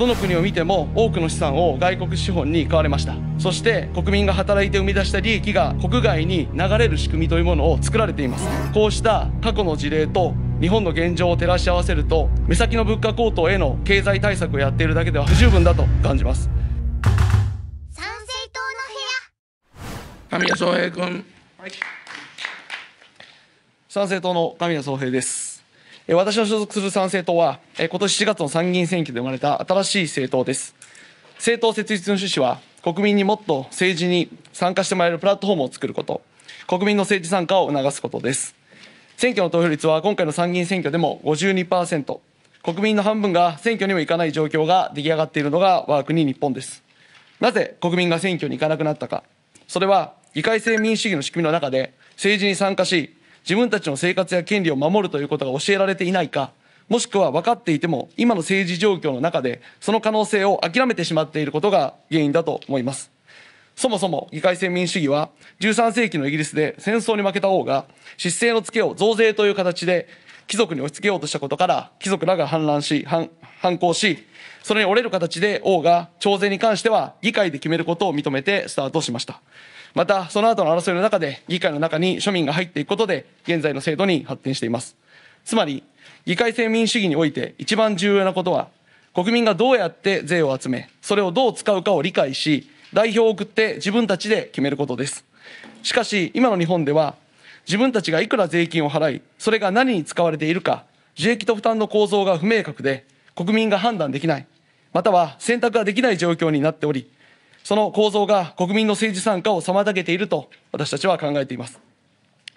どの国を見ても多くの資産を外国資本に買われましたそして国民が働いて生み出した利益が国外に流れる仕組みというものを作られていますこうした過去の事例と日本の現状を照らし合わせると目先の物価高騰への経済対策をやっているだけでは不十分だと感じます参政党の部屋神谷宗平君、はい、参政党の神谷宗平です私の所属する参政党は、今年4月の参議院選挙で生まれた新しい政党です。政党設立の趣旨は、国民にもっと政治に参加してもらえるプラットフォームを作ること、国民の政治参加を促すことです。選挙の投票率は今回の参議院選挙でも52%、国民の半分が選挙にも行かない状況が出来上がっているのが我が国日本です。なぜ国民が選挙に行かなくなったか。それは議会制民主主義の仕組みの中で政治に参加し、自分たちの生活や権利を守るということが教えられていないか、もしくは分かっていても、今の政治状況の中で、その可能性を諦めてしまっていることが原因だと思います。そもそも議会選民主義は、13世紀のイギリスで戦争に負けた王が、失勢のツケを増税という形で、貴族に押し付けようとしたことから、貴族らが反乱し、反反抗し、それに折れる形で王が徴税に関しては議会で決めることを認めてスタートしました。またその後の争いの中で議会の中に庶民が入っていくことで現在の制度に発展していますつまり議会制民主主義において一番重要なことは国民がどうやって税を集めそれをどう使うかを理解し代表を送って自分たちで決めることですしかし今の日本では自分たちがいくら税金を払いそれが何に使われているか受益と負担の構造が不明確で国民が判断できないまたは選択ができない状況になっておりその構造が国民の政治参加を妨げていると私たちは考えています。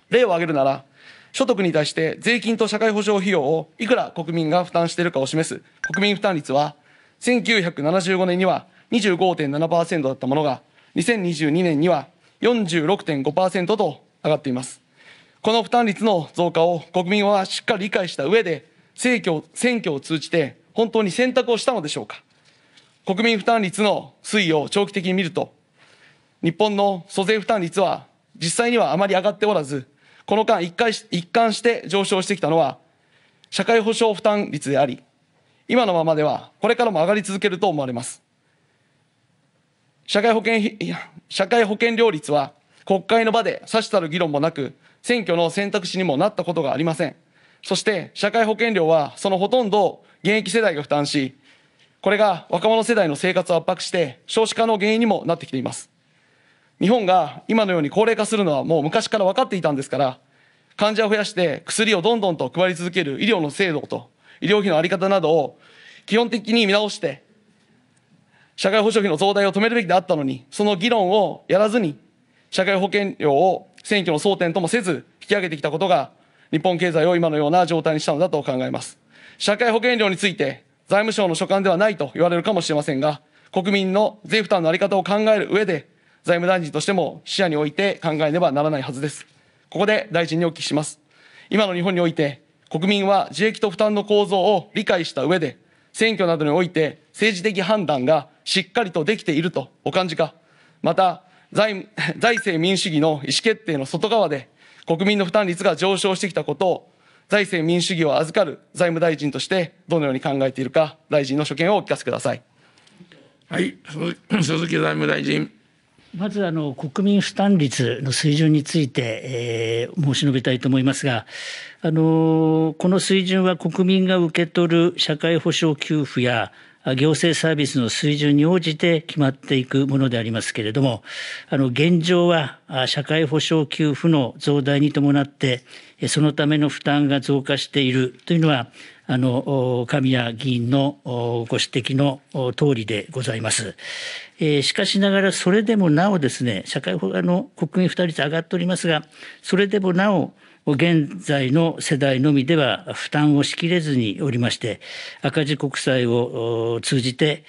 例を挙げるなら、所得に対して税金と社会保障費用をいくら国民が負担しているかを示す国民負担率は、1975年には25.7%だったものが、2022年には46.5%と上がっています。この負担率の増加を国民はしっかり理解した上で、選挙を通じて本当に選択をしたのでしょうか。国民負担率の推移を長期的に見ると、日本の租税負担率は実際にはあまり上がっておらず、この間一回一貫して上昇してきたのは、社会保障負担率であり、今のままではこれからも上がり続けると思われます。社会保険、社会保険料率は国会の場で差したる議論もなく、選挙の選択肢にもなったことがありません。そして、社会保険料はそのほとんどを現役世代が負担し、これが若者世代の生活を圧迫して少子化の原因にもなってきています。日本が今のように高齢化するのはもう昔から分かっていたんですから、患者を増やして薬をどんどんと配り続ける医療の制度と医療費の在り方などを基本的に見直して、社会保障費の増大を止めるべきであったのに、その議論をやらずに、社会保険料を選挙の争点ともせず引き上げてきたことが、日本経済を今のような状態にしたのだと考えます。社会保険料について、財務省の所管ではないと言われるかもしれませんが、国民の税負担のあり方を考える上で、財務大臣としても視野において考えねばならないはずです。ここで大臣にお聞きします。今の日本において、国民は自益と負担の構造を理解した上で、選挙などにおいて政治的判断がしっかりとできているとお感じか、また財財政民主主義の意思決定の外側で国民の負担率が上昇してきたことを財政民主主義を預かる財務大臣としてどのように考えているか、大臣の所見をお聞かせください。はい、鈴 木財務大臣。まずあの国民負担率の水準について、えー、申し述べたいと思いますが、あのこの水準は国民が受け取る社会保障給付や行政サービスの水準に応じて決まっていくものでありますけれども、あの現状は社会保障給付の増大に伴って、そのための負担が増加しているというのは、あの神谷議員のご指摘の通りでございます。えー、しかしながらそれでもなおですね社会保障の国民負担率上がっておりますがそれでもなお現在の世代のみでは負担をしきれずにおりまして赤字国債を通じて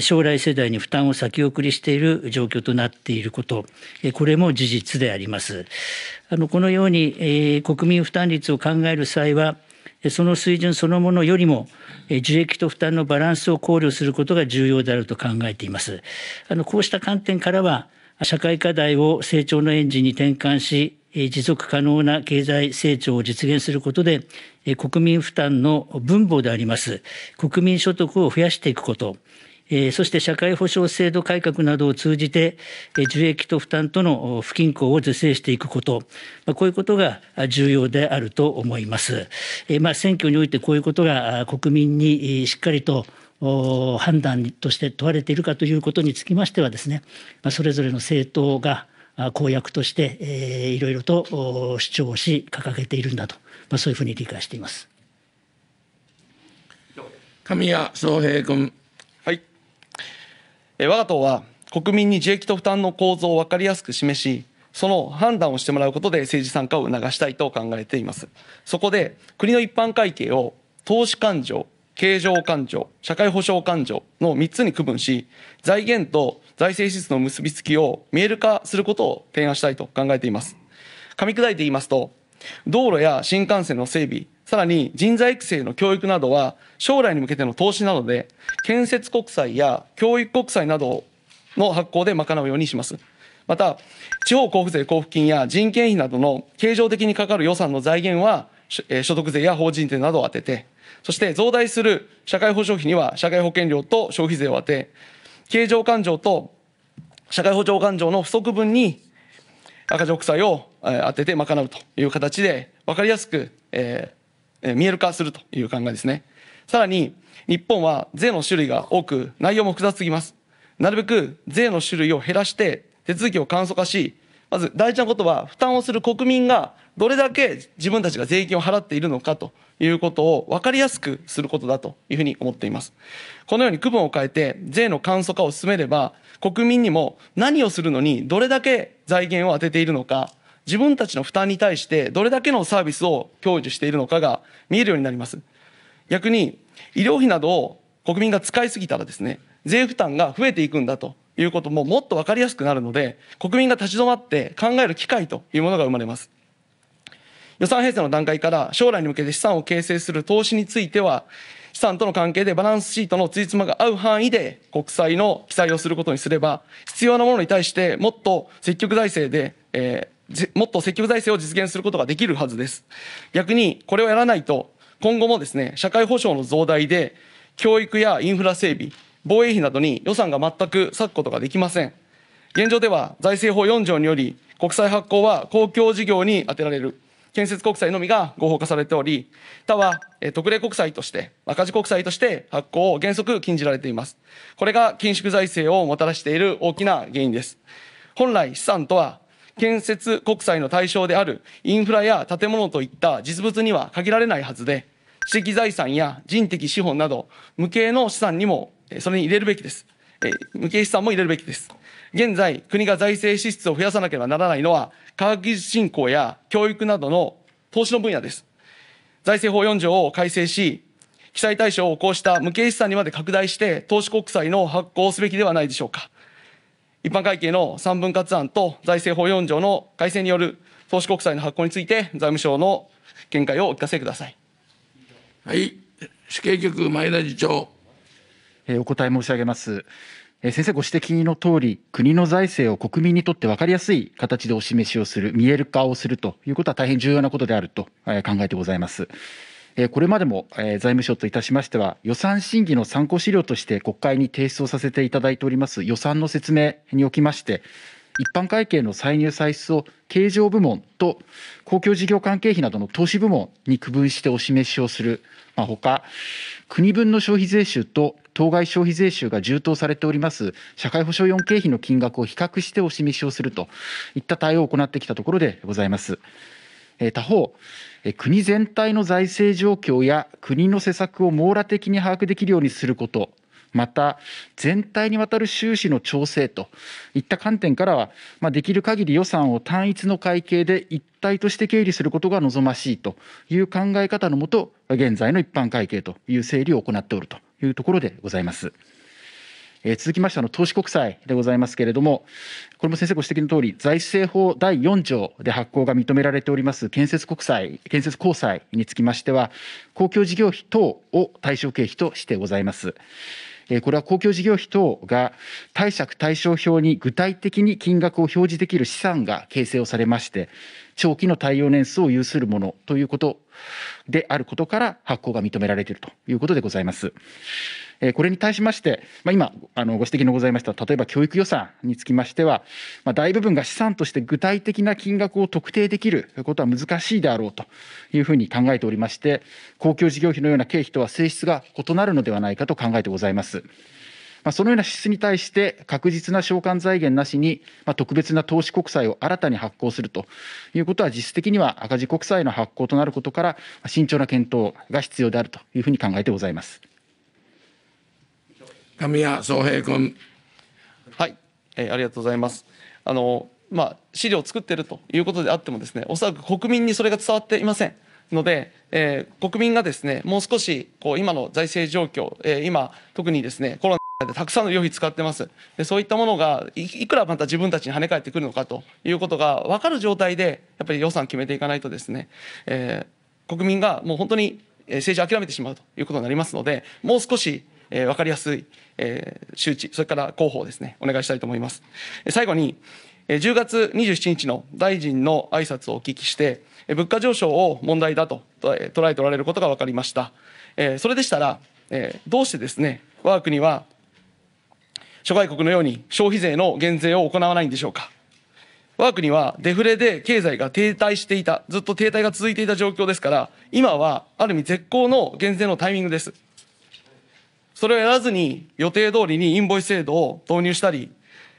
将来世代に負担を先送りしている状況となっていることこれも事実であります。あのこのように、えー、国民負担率を考える際はその水準そのものよりも受益と負担のバランスを考慮することが重要であると考えています。あのこうした観点からは社会課題を成長のエンジンに転換し持続可能な経済成長を実現することで国民負担の分母であります国民所得を増やしていくことそして社会保障制度改革などを通じて、受益と負担との不均衡を是正していくこと、こういうことが重要であると思います。まあ、選挙においてこういうことが国民にしっかりと判断として問われているかということにつきましてはですね、それぞれの政党が公約としていろいろと主張し掲げているんだと、まあ、そういうふうに理解しています。神谷総平君。我が党は国民に自益と負担の構造を分かりやすく示し、その判断をしてもらうことで政治参加を促したいと考えています。そこで、国の一般会計を投資勘定、経常勘定、社会保障勘定の3つに区分し、財源と財政支出の結びつきを見える化することを提案したいと考えています。噛み砕いて言いますと、道路や新幹線の整備、さらに人材育成の教育などは将来に向けての投資などで建設国債や教育国債などの発行で賄うようにします。また、地方交付税交付金や人件費などの経常的にかかる予算の財源は所得税や法人税などを充てて、そして増大する社会保障費には社会保険料と消費税を充て、経常勘定と社会保障勘定の不足分に赤字国債を当てて賄うという形で、分かりやすく、えー、見える化するという考えですね。さらに、日本は税の種類が多く、内容も複雑すぎます。なるべく税の種類を減らして、手続きを簡素化し、まず大事なことは、負担をする国民がどれだけ自分たちが税金を払っているのかということを分かりやすくすることだというふうに思っています。このように区分を変えて税の簡素化を進めれば、国民にも何をするのにどれだけ財源を当てているのか、自分たちの負担に対してどれだけのサービスを享受しているのかが見えるようになります。逆に医療費などを国民が使いすぎたらですね、税負担が増えていくんだということももっと分かりやすくなるので、国民が立ち止まって考える機会というものが生まれます。予算編成の段階から将来に向けて資産を形成する投資については、資産との関係でバランスシートのついつまが合う範囲で国債の記載をすることにすれば、必要なものに対してもっと積極財政で、えー、もっと積極財政を実現することができるはずです。逆に、これをやらないと、今後もですね、社会保障の増大で、教育やインフラ整備、防衛費などに予算が全く割くことができません。現状では、財政法4条により、国債発行は公共事業に充てられる。建設国債のみが合法化されており、他は特例国債として、赤字国債として発行を原則禁じられています。これが緊縮財政をもたらしている大きな原因です。本来資産とは建設国債の対象であるインフラや建物といった実物には限られないはずで、知的財産や人的資本など、無形の資産にも、それに入れるべきです。無形資産も入れるべきです。現在、国が財政支出を増やさなければならないのは、科学技術振興や教育などの投資の分野です。財政法4条を改正し、記載対象をこうした無形資産にまで拡大して、投資国債の発行をすべきではないでしょうか。一般会計の3分割案と財政法4条の改正による投資国債の発行について財務省の見解をお聞かせください。はい、主計局前田次長。えお答え申し上げます。え先生ご指摘の通り、国の財政を国民にとって分かりやすい形でお示しをする、見える化をするということは大変重要なことであると、え考えてございます。これまでも財務省といたしましては、予算審議の参考資料として国会に提出をさせていただいております予算の説明におきまして、一般会計の歳入歳出を経常部門と公共事業関係費などの投資部門に区分してお示しをする、まあ、ほか、国分の消費税収と当該消費税収が充当されております社会保障4経費の金額を比較してお示しをするといった対応を行ってきたところでございます。他方、国全体の財政状況や国の施策を網羅的に把握できるようにすること、また全体にわたる収支の調整といった観点からは、まあ、できる限り予算を単一の会計で一体として経理することが望ましいという考え方のもと、現在の一般会計という整理を行っておるというところでございます。えー、続きましての投資国債でございますけれども、これも先生ご指摘の通り、財政法第4条で発行が認められております建設国債、建設公債につきましては、公共事業費等を対象経費としてございます。これは公共事業費等が貸借対照表に具体的に金額を表示できる資産が形成をされまして、長期の対応年数を有するものということであることから発行が認められているということでございます。えこれに対しまして、まあ、今あのご指摘のございました例えば教育予算につきましては、まあ、大部分が資産として具体的な金額を特定できることは難しいであろうというふうに考えておりまして公共事業費のような経費とは性質が異なるのではないかと考えてございます。まあ、そのような支出に対して確実な償還財源なしに、まあ、特別な投資国債を新たに発行するということは実質的には赤字国債の発行となることから慎重な検討が必要であるというふうに考えてございます。神谷宗平君。はい、えー、ありがとうございます。あのまあ、資料を作っているということであってもですねおそらく国民にそれが伝わっていませんので、えー、国民がですねもう少しこう今の財政状況、えー、今特にですねコロナでたくさんの旅費使ってますでそういったものがいくらまた自分たちに跳ね返ってくるのかということが分かる状態でやっぱり予算決めていかないとですね、えー、国民がもう本当に政治を諦めてしまうということになりますのでもう少しえー、分かりやすい、えー、周知、それから広報ですね、お願いしたいと思います。最後に、10月27日の大臣の挨拶をお聞きして、物価上昇を問題だと捉えておられることが分かりました。それでしたら、どうしてですね、我が国は諸外国のように消費税の減税を行わないんでしょうか。我が国はデフレで経済が停滞していた、ずっと停滞が続いていた状況ですから、今はある意味絶好の減税のタイミングです。それをやらずに予定通りにインボイス制度を導入したり、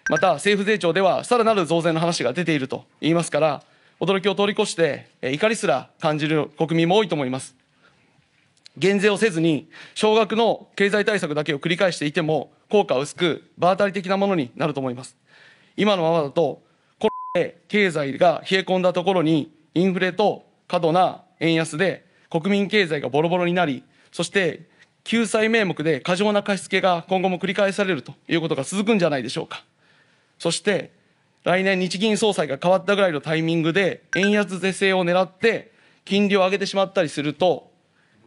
また政府税調ではさらなる増税の話が出ていると言いますから、驚きを通り越して、怒りすら感じる国民も多いと思います。減税をせずに、少額の経済対策だけを繰り返していても、効果は薄く、場当たり的なものになると思います。今のままだと、コロナで経済が冷え込んだところに、インフレと過度な円安で、国民経済がボロボロになり、そして救済名目で過剰な貸し付けが今後も繰り返されるということが続くんじゃないでしょうか。そして、来年日銀総裁が変わったぐらいのタイミングで、円安是正を狙って金利を上げてしまったりすると、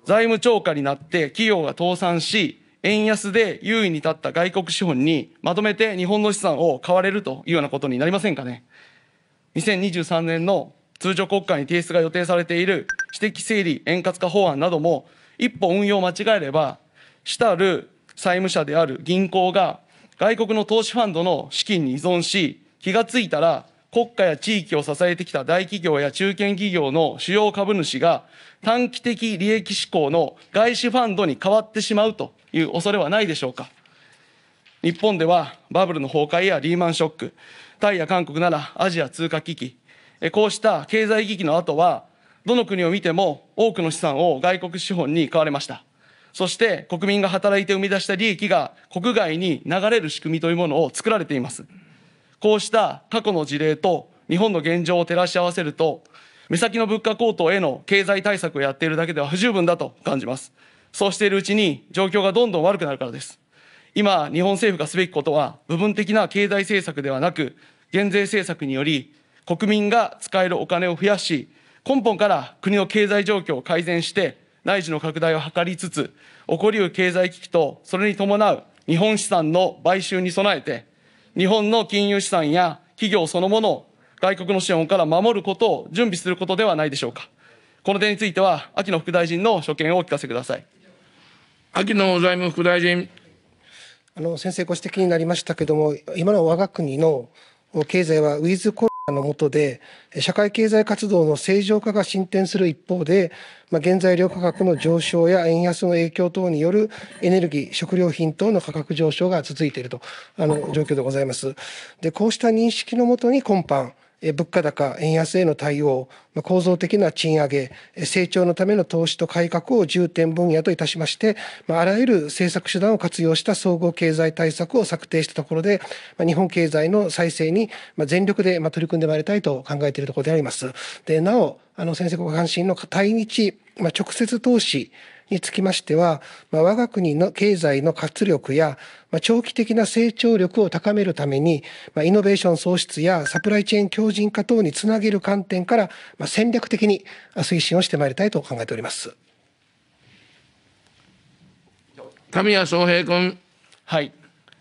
財務超過になって企業が倒産し、円安で優位に立った外国資本にまとめて日本の資産を買われるというようなことになりませんかね。2023年の通常国会に提出が予定されている私的整理円滑化法案なども一歩運用を間違えれば、主たる債務者である銀行が外国の投資ファンドの資金に依存し、気がついたら国家や地域を支えてきた大企業や中堅企業の主要株主が短期的利益志向の外資ファンドに変わってしまうという恐れはないでしょうか。日本ではバブルの崩壊やリーマンショック、タイや韓国ならアジア通貨危機、こうした経済危機の後はどの国を見ても多くの資産を外国資本に買われました。そして国民が働いて生み出した利益が国外に流れる仕組みというものを作られています。こうした過去の事例と日本の現状を照らし合わせると、目先の物価高騰への経済対策をやっているだけでは不十分だと感じます。そうしているうちに状況がどんどん悪くなるからです。今、日本政府がすべきことは、部分的な経済政策ではなく、減税政策により、国民が使えるお金を増やし、根本から国の経済状況を改善して、内需の拡大を図りつつ、起こりうる経済危機と、それに伴う日本資産の買収に備えて、日本の金融資産や企業そのものを外国の資本から守ることを準備することではないでしょうか。この点については、秋野副大臣の所見をお聞かせください。秋野財務副大臣。あの先生ご指摘になりましたけれども、今の我が国の経済はウィズコロの下で社会経済活動の正常化が進展する一方で、まあ、原材料価格の上昇や円安の影響等によるエネルギー食料品等の価格上昇が続いているとあの状況でございます。でこうした認識のもとに今般物価高、円安への対応、構造的な賃上げ、成長のための投資と改革を重点分野といたしまして、あらゆる政策手段を活用した総合経済対策を策定したところで、日本経済の再生に全力で取り組んでまいりたいと考えているところであります。でなお、あの先生ご関心の対日、ま直接投資につきましては、まあ、我が国の経済の活力や、まあ、長期的な成長力を高めるために、まあ、イノベーション創出やサプライチェーン強靭化等につなげる観点から、まあ、戦略的に推進をしてまいりたいと考えております。神谷翔平君。はい。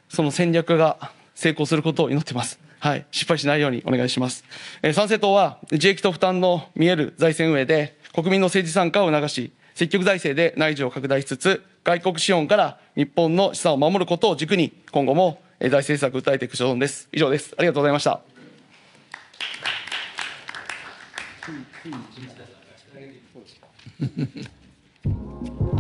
その戦略が成功することを祈ってます。はい、失敗しないようにお願いします。えー、参政党は、自益と負担の見える財政運営で、国民の政治参加を促し、積極財政で内需を拡大しつつ、外国資本から日本の資産を守ることを軸に、今後も財政策を訴えていく所存です。以上です。ありがとうございました。